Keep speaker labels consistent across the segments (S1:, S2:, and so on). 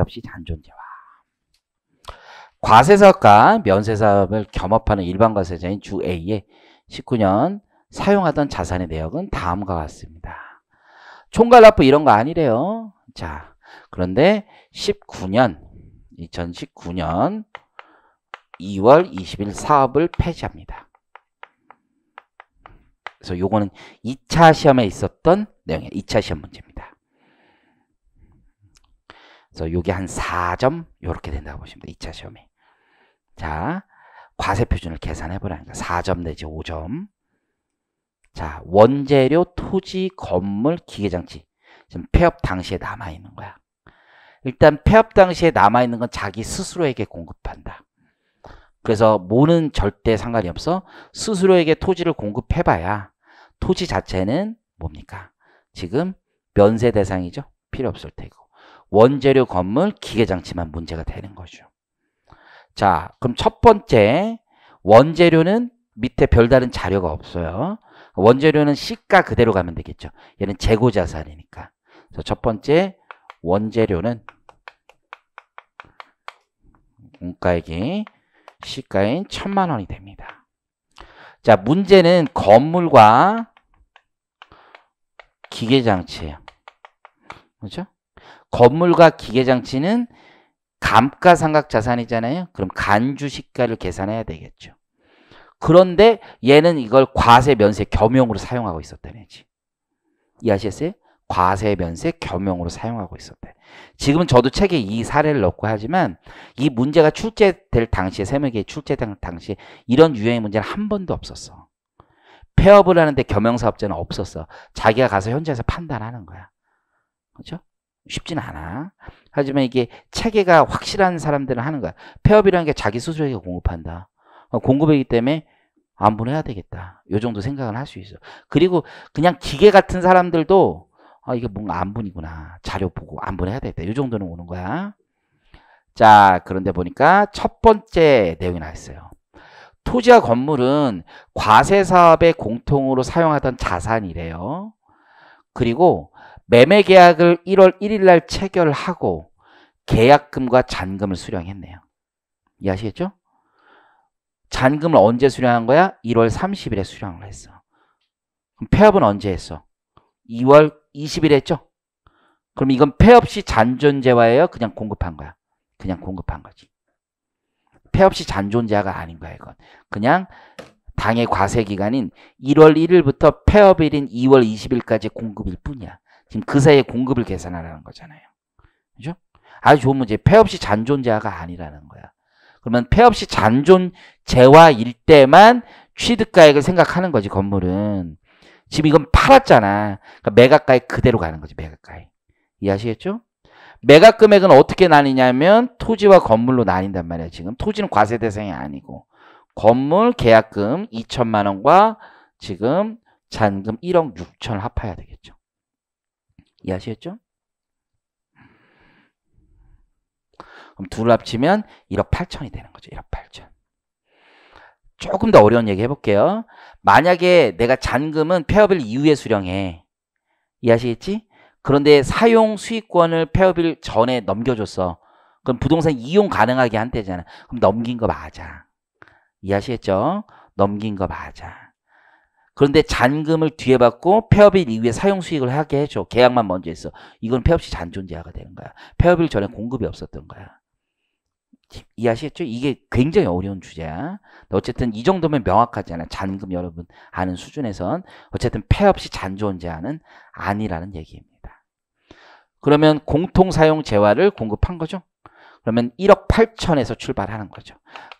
S1: 없이 잔존재화. 과세사업과 면세사업을 겸업하는 일반과세자인 주 A의 19년 사용하던 자산의 내역은 다음과 같습니다. 총괄납부 이런 거 아니래요. 자, 그런데 19년, 2019년 2월 20일 사업을 폐지합니다. 그래서 요거는 2차 시험에 있었던 내용이에요. 2차 시험 문제입니다. 그래서 요게 한 4점 요렇게 된다고 보시면 돼요. 2차 시험에. 자, 과세 표준을 계산해 보라니까 4점 내지 5점. 자, 원재료, 토지, 건물, 기계장치. 지금 폐업 당시에 남아 있는 거야. 일단 폐업 당시에 남아 있는 건 자기 스스로에게 공급한다. 그래서 모는 절대 상관이 없어. 스스로에게 토지를 공급해 봐야 토지 자체는 뭡니까? 지금 면세 대상이죠. 필요 없을 테고. 원재료 건물 기계장치만 문제가 되는 거죠. 자, 그럼 첫 번째 원재료는 밑에 별다른 자료가 없어요. 원재료는 시가 그대로 가면 되겠죠. 얘는 재고 자산이니까. 그래서 첫 번째 원재료는 원가액이 시가인 천만 원이 됩니다. 자, 문제는 건물과 기계장치예요. 그렇죠? 건물과 기계장치는 감가상각 자산이잖아요. 그럼 간주시가를 계산해야 되겠죠. 그런데 얘는 이걸 과세 면세 겸용으로 사용하고 있었다는 지 이해하시겠어요? 과세 면세 겸용으로 사용하고 있었대. 지금은 저도 책에 이 사례를 넣고 하지만 이 문제가 출제될 당시에 세무계 출제된 당시에 이런 유형의 문제는 한 번도 없었어. 폐업을 하는데 겸용사업자는 없었어. 자기가 가서 현장에서 판단하는 거야. 그렇죠? 쉽진 않아. 하지만 이게 체계가 확실한 사람들은 하는 거야. 폐업이라는 게 자기 스스로에게 공급한다. 어, 공급이기 때문에 안보를 해야 되겠다. 요 정도 생각을 할 수 있어. 그리고 그냥 기계 같은 사람들도 아, 이게 뭔가 안분이구나. 자료 보고 안분 해야 되겠다. 요 정도는 오는 거야. 자, 그런데 보니까 첫 번째 내용이 나왔어요. 토지와 건물은 과세 사업의 공통으로 사용하던 자산이래요. 그리고 매매 계약을 1월 1일 날 체결하고 계약금과 잔금을 수령했네요. 이해하시겠죠? 잔금을 언제 수령한 거야? 1월 30일에 수령을 했어. 그럼 폐업은 언제 했어? 2월 20일 했죠? 그럼 이건 폐업 시 잔존재화예요? 그냥 공급한 거야. 그냥 공급한 거지. 폐업 시 잔존재화가 아닌 거야, 이건. 그냥 당의 과세 기간인 1월 1일부터 폐업일인 2월 20일까지 공급일 뿐이야. 지금 그 사이에 공급을 계산하라는 거잖아요. 그죠? 아주 좋은 문제. 폐업시 잔존재화가 아니라는 거야. 그러면 폐업시 잔존재화일 때만 취득가액을 생각하는 거지, 건물은. 지금 이건 팔았잖아. 그러니까 매각가액 그대로 가는 거지, 매각가액. 이해하시겠죠? 매각 금액은 어떻게 나뉘냐면 토지와 건물로 나뉜단 말이야, 지금. 토지는 과세 대상이 아니고. 건물 계약금 2천만 원과 지금 잔금 1억 6천 합해야 되겠죠. 이해하시겠죠? 그럼 둘을 합치면 1억 8천이 되는 거죠. 1억 8천. 조금 더 어려운 얘기 해볼게요. 만약에 내가 잔금은 폐업일 이후에 수령해. 이해하시겠지? 그런데 사용 수익권을 폐업일 전에 넘겨줬어. 그럼 부동산 이용 가능하게 한때잖아. 그럼 넘긴 거 맞아. 이해하시겠죠? 넘긴 거 맞아. 그런데 잔금을 뒤에 받고 폐업일 이후에 사용 수익을 하게 해줘. 계약만 먼저 했어. 이건 폐업 시 잔존재화가 되는 거야. 폐업일 전에 공급이 없었던 거야. 이해하시겠죠? 이게 굉장히 어려운 주제야. 어쨌든 이 정도면 명확하잖아요. 잔금 여러분 아는 수준에선 어쨌든 폐업 시 잔존재화는 아니라는 얘기입니다. 그러면 공통사용 재화를 공급한 거죠. 그러면 1억 8천에서 출발하는 거죠.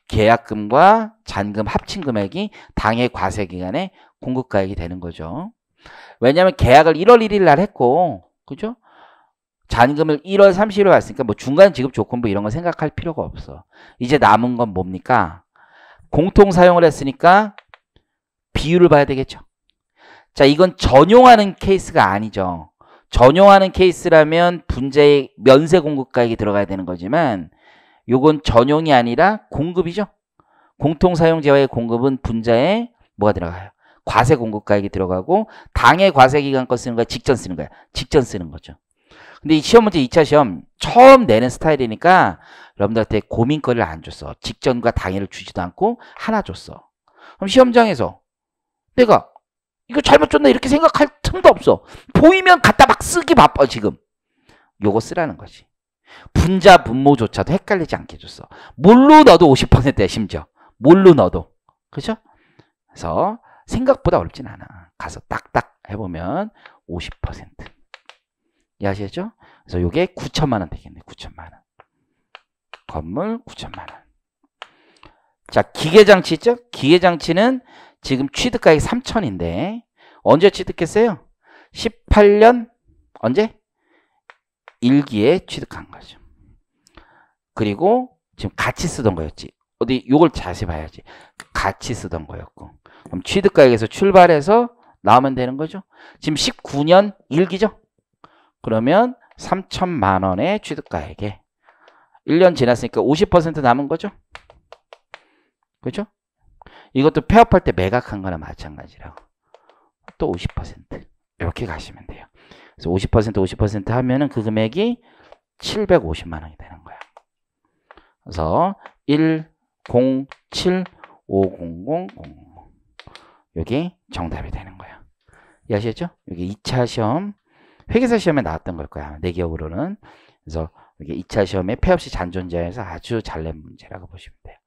S1: 계약금과 잔금 합친 금액이 당해 과세 기간에 공급가액이 되는 거죠. 왜냐하면 계약을 1월 1일 날 했고 그죠? 잔금을 1월 30일 에 왔으니까 뭐 중간 지급 조건부 이런 거 생각할 필요가 없어. 이제 남은 건 뭡니까? 공통 사용을 했으니까 비율을 봐야 되겠죠. 자, 이건 전용하는 케이스가 아니죠. 전용하는 케이스라면 분재의 면세 공급가액이 들어가야 되는 거지만 요건 전용이 아니라 공급이죠. 공통사용제와의 공급은 분자에 뭐가 들어가요? 과세 공급가액이 들어가고 당의 과세 기간 거 쓰는 거야 직전 쓰는 거야 직전 쓰는 거죠 근데 이 시험 문제 2차 시험 처음 내는 스타일이니까 여러분들한테 고민거리를 안 줬어 직전과 당일을 주지도 않고 하나 줬어 그럼 시험장에서 내가 이거 잘못 줬나 이렇게 생각할 틈도 없어 보이면 갖다 막 쓰기 바빠 지금 요거 쓰라는 거지 분자 분모조차도 헷갈리지 않게 줬어 뭘로 넣어도 50%야 심지어 뭘로 넣어도 그죠? 그래서 생각보다 어렵진 않아. 가서 딱딱 해보면 50%. 이해하시죠? 그래서 이게 9천만 원 되겠네. 9천만 원. 건물 9천만 원. 자, 기계장치 있죠? 기계장치는 지금 취득가액 3천인데 언제 취득했어요? 18년 언제? 일기에 취득한 거죠. 그리고 지금 같이 쓰던 거였지. 어디 요걸 자세히 봐야지. 같이 쓰던 거였고 그럼 취득가액에서 출발해서 나오면 되는 거죠. 지금 19년 일기죠 그러면 3천만 원의 취득가액에 1년 지났으니까 50% 남은 거죠. 그렇죠? 이것도 폐업할 때 매각한 거나 마찬가지라고. 또50% 이렇게 가시면 돼요. 그래서 50% 50% 하면은 그 금액이 750만 원이 되는 거야. 그래서 1075000 여기 정답이 되는 거야. 이해하셨죠? 여기 2차 시험, 회계사 시험에 나왔던 걸 거야. 내 기억으로는. 그래서 이게 2차 시험에 폐업시 잔존자에서 아주 잘 낸 문제라고 보시면 돼요.